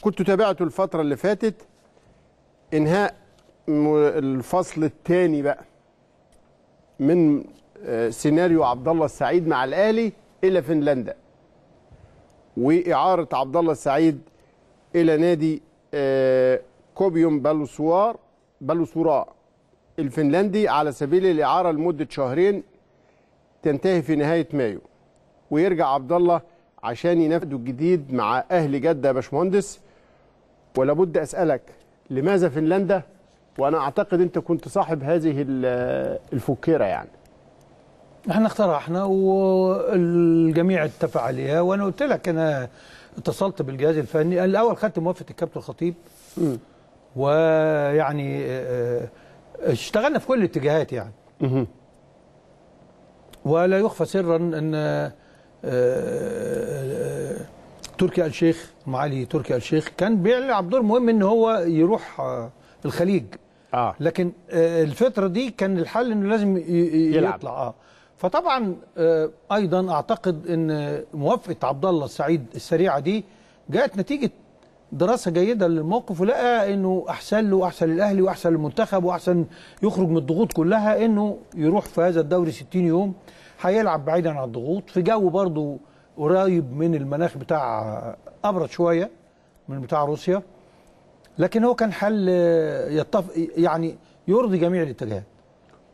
كنت تابعته الفترة اللي فاتت إنهاء الفصل الثاني بقى من آه، سيناريو عبد الله السعيد مع الأهلي إلى فنلندا وإعارة عبد الله السعيد إلى نادي آه، كوبيوم بالوسوار بالوسورا الفنلندي على سبيل الإعارة لمدة شهرين تنتهي في نهاية مايو ويرجع عبد الله عشان ينفذوا الجديد مع أهل جدة يا باشمهندس ولابد أسألك لماذا فنلندا وأنا أعتقد أنت كنت صاحب هذه الفكرة يعني احنا اقترحنا والجميع اتفق عليها وانا قلت لك انا اتصلت بالجهاز الفني الاول خدت موافقه الكابتن الخطيب م. ويعني آه، آه، اشتغلنا في كل الاتجاهات يعني م. ولا يخفى سرا ان آه، آه، آه، تركي آل الشيخ معالي تركي آل الشيخ كان بيلعب دور مهم ان هو يروح الخليج آه. لكن الفتره دي كان الحل انه لازم يلعب. يطلع اه فطبعا ايضا اعتقد ان موافقه عبد الله السعيد السريعه دي جاءت نتيجه دراسه جيده للموقف ولقى انه احسن له واحسن للاهلي واحسن للمنتخب واحسن يخرج من الضغوط كلها انه يروح في هذا الدوري 60 يوم هيلعب بعيدا عن الضغوط في جو برضه قريب من المناخ بتاع ابرد شويه من بتاع روسيا لكن هو كان حل يتف يعني يرضي جميع الاتجاهات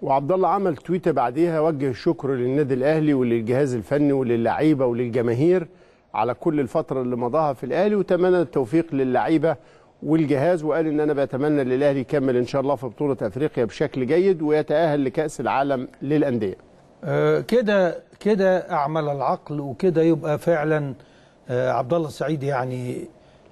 وعبد الله عمل تويته بعديها وجه الشكر للنادي الاهلي وللجهاز الفني وللعيبه وللجماهير على كل الفتره اللي مضاها في الاهلي وتمنى التوفيق للعيبه والجهاز وقال ان انا بتمنى للاهلي يكمل ان شاء الله في بطوله افريقيا بشكل جيد ويتاهل لكاس العالم للانديه. أه كده كده اعمل العقل وكده يبقى فعلا أه عبد الله السعيد يعني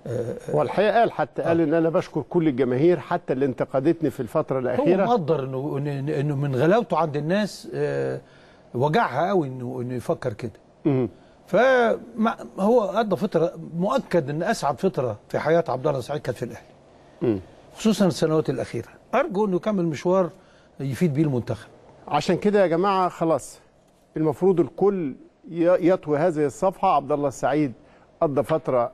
أه، أه، هو الحقيقه قال حتى قال آه. ان انا بشكر كل الجماهير حتى اللي انتقدتني في الفتره الاخيره هو مقدر انه انه من غلاوته عند الناس وجعها قوي انه انه يفكر كده فهو قضى فتره مؤكد ان اسعد فتره في حياه عبد الله سعيد كانت في الاهلي خصوصا السنوات الاخيره ارجو انه يكمل مشوار يفيد بيه المنتخب عشان كده يا جماعه خلاص المفروض الكل يطوي هذه الصفحه عبد الله السعيد قضى فتره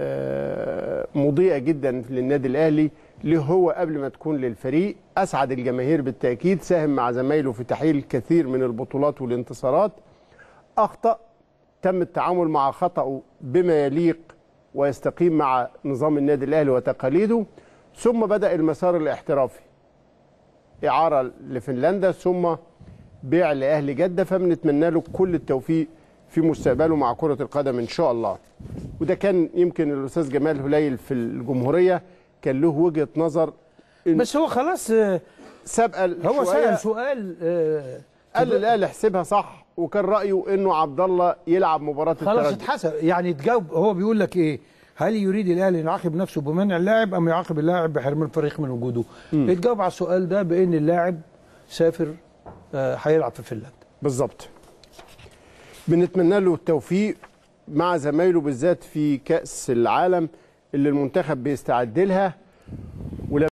آه، مضيئه جدا للنادي الاهلي ليه هو قبل ما تكون للفريق اسعد الجماهير بالتاكيد ساهم مع زمايله في تحقيق الكثير من البطولات والانتصارات اخطا تم التعامل مع خطأه بما يليق ويستقيم مع نظام النادي الأهلي وتقاليده ثم بدأ المسار الاحترافي إعارة لفنلندا ثم بيع لأهل جدة فبنتمنى له كل التوفيق في مستقبله مع كرة القدم إن شاء الله وده كان يمكن الأستاذ جمال هليل في الجمهورية كان له وجهة نظر بس هو خلاص آه، سبق هو سأل سؤال آه، قال لا لا حسبها صح وكان رايه انه عبد الله يلعب مباراه الترجي خلاص اتحسب يعني تجاوب هو بيقول لك ايه هل يريد الاهلي ان يعاقب نفسه بمنع اللاعب ام يعاقب اللاعب بحرمان الفريق من وجوده اتجاوب على السؤال ده بان اللاعب سافر آه، هيلعب آه في فنلندا بالظبط بنتمنى له التوفيق مع زمايله بالذات في كاس العالم اللي المنتخب بيستعد لها